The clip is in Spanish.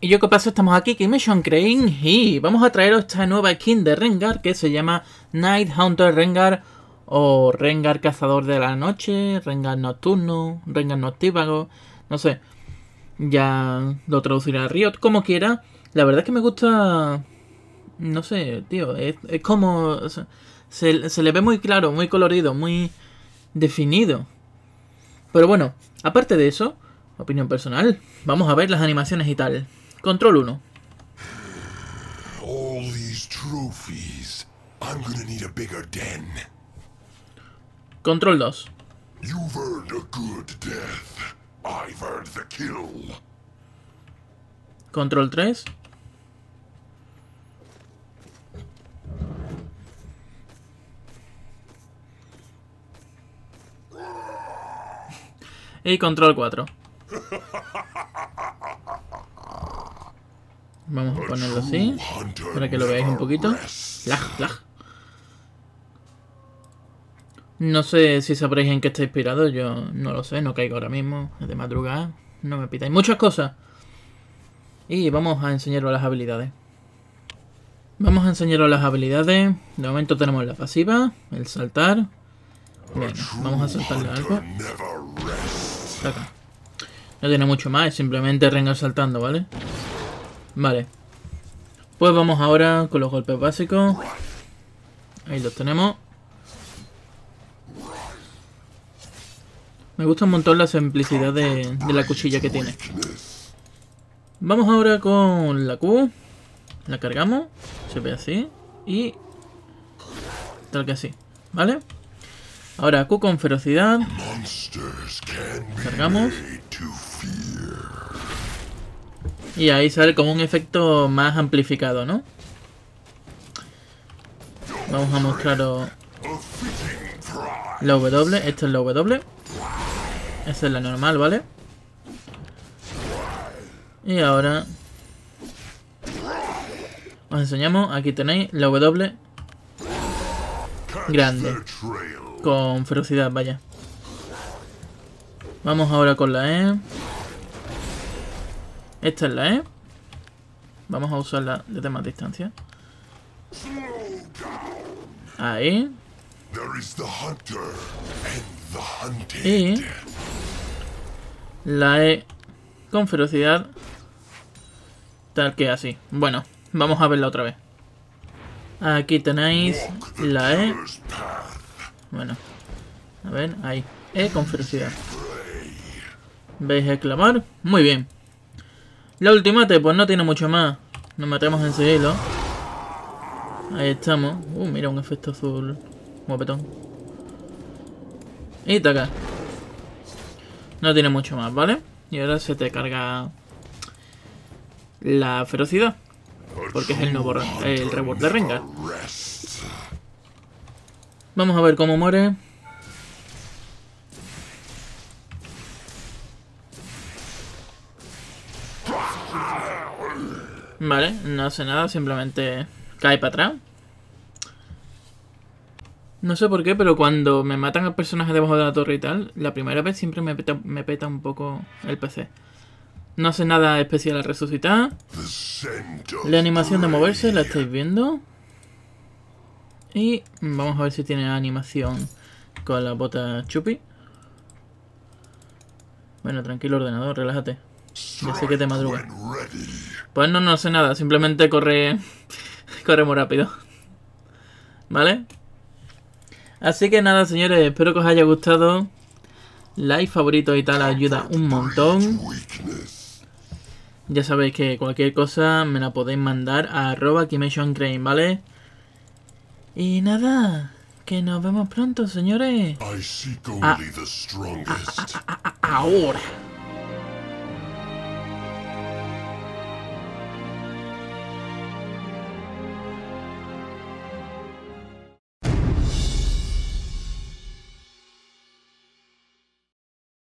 Y yo qué paso, estamos aquí, Kimishon Crane, y vamos a traeros esta nueva skin de Rengar que se llama Night Hunter Rengar o Rengar Cazador de la Noche, Rengar Nocturno, Rengar Noctívago, no sé. Ya lo traduciré a Riot como quiera. La verdad es que me gusta... No sé, tío, es, como... se le ve muy claro, muy colorido, muy definido. Pero bueno, aparte de eso, opinión personal, vamos a ver las animaciones y tal. Control 1. All these trophies. I'm gonna need a bigger den. Control 2. You've earned a good death. I've earned the kill. Control 3. Y control 4. Vamos a ponerlo así, para que lo veáis un poquito. No sé si sabréis en qué está inspirado, yo no lo sé, no caigo ahora mismo, es de madrugada, no me pitáis muchas cosas. Y vamos a enseñaros las habilidades. Vamos a enseñaros las habilidades. De momento tenemos la pasiva, el saltar. Bueno, vamos a saltarle algo. No tiene mucho más, simplemente rengar saltando, ¿vale? vale Vale. Pues vamos ahora con los golpes básicos. Ahí los tenemos. Me gusta un montón la simplicidad de, la cuchilla que tiene. Vamos ahora con la Q. La cargamos. Se ve así. Y... Tal que así. ¿Vale? Ahora Q con ferocidad. Cargamos. Y ahí sale con un efecto más amplificado, ¿no? Vamos a mostraros la W. Esta es la W. Esa es la normal, ¿vale? Y ahora os enseñamos. Aquí tenéis la W grande. Con ferocidad, vaya. Vamos ahora con la E. Esta es la E. Vamos a usarla desde más distancia. Ahí. Y la E con ferocidad. Tal que así. Bueno, vamos a verla otra vez. Aquí tenéis la E. Bueno. A ver, ahí. E con ferocidad. ¿Veis exclamar? Muy bien. La ultimate, pues no tiene mucho más. Nos matamos en sigilo. Ahí estamos. Uh, mira, un efecto azul. Guapetón. Y taca. No tiene mucho más, ¿vale? Y ahora se te carga la ferocidad. Porque es el nuevo el reward de Rengar. Vamos a ver cómo muere. Vale, no hace nada, simplemente cae para atrás. No sé por qué, pero cuando me matan al personaje debajo de la torre y tal, la primera vez siempre me peta, me peta un poco el PC. No hace nada especial al resucitar. La animación de moverse la estáis viendo. Y vamos a ver si tiene animación con la bota chupi. Bueno, tranquilo ordenador, relájate sé que te madruga. Pues no, no sé nada, simplemente corre. corre muy rápido. ¿Vale? Así que nada, señores, espero que os haya gustado. Like, favorito y tal ayuda un montón. Ya sabéis que cualquier cosa me la podéis mandar a arroba crane, ¿vale? Y nada, que nos vemos pronto, señores. ahora.